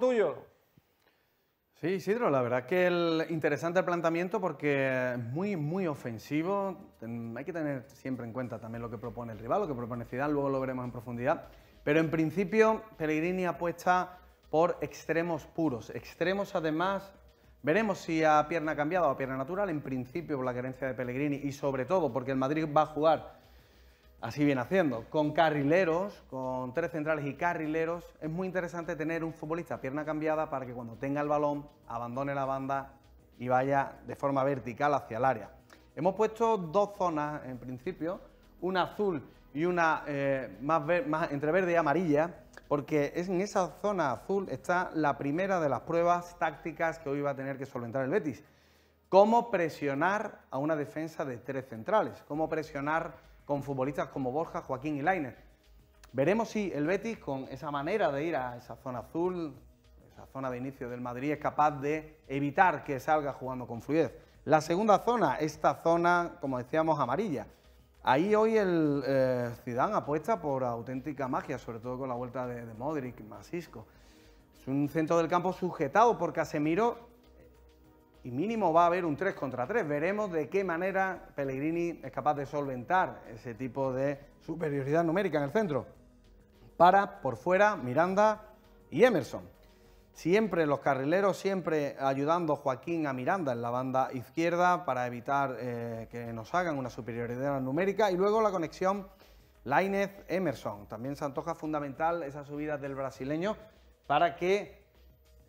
tuyo. Sí, Isidro, la verdad que el interesante el planteamiento porque es muy, muy ofensivo. Hay que tener siempre en cuenta también lo que propone el rival, lo que propone Zidane, luego lo veremos en profundidad. Pero en principio, Pellegrini apuesta por extremos puros. Extremos, además, veremos si a pierna cambiada o a pierna natural. En principio, por la querencia de Pellegrini y sobre todo porque el Madrid va a jugar así viene haciendo, con carrileros, con tres centrales y carrileros, es muy interesante tener un futbolista pierna cambiada para que cuando tenga el balón abandone la banda y vaya de forma vertical hacia el área. Hemos puesto dos zonas en principio, una azul y una eh, más, más entre verde y amarilla, porque en esa zona azul está la primera de las pruebas tácticas que hoy va a tener que solventar el Betis. Cómo presionar a una defensa de tres centrales, cómo presionar con futbolistas como Borja, Joaquín y Lainer. Veremos si el Betis, con esa manera de ir a esa zona azul, esa zona de inicio del Madrid, es capaz de evitar que salga jugando con fluidez. La segunda zona, esta zona, como decíamos, amarilla. Ahí hoy el eh, Zidane apuesta por auténtica magia, sobre todo con la vuelta de, Modric Modric, Masisco. Es un centro del campo sujetado por Casemiro y mínimo va a haber un 3 contra 3. Veremos de qué manera Pellegrini es capaz de solventar ese tipo de superioridad numérica en el centro. Para, por fuera, Miranda y Emerson. Siempre los carrileros, siempre ayudando Joaquín a Miranda en la banda izquierda para evitar eh, que nos hagan una superioridad numérica. Y luego la conexión Lainez-Emerson. También se antoja fundamental esa subida del brasileño para que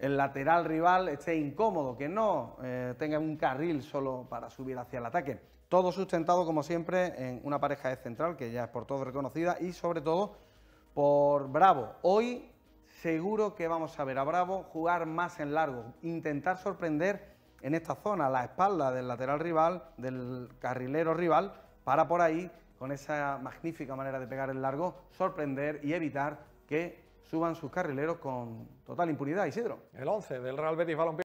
el lateral rival esté incómodo, que no eh, tenga un carril solo para subir hacia el ataque. Todo sustentado, como siempre, en una pareja de central que ya es por todos reconocida y sobre todo por Bravo. Hoy seguro que vamos a ver a Bravo jugar más en largo, intentar sorprender en esta zona, la espalda del lateral rival, del carrilero rival, para por ahí, con esa magnífica manera de pegar el largo, sorprender y evitar que suban sus carrileros con total impunidad, Isidro. El 11 del Real Betis Balompié.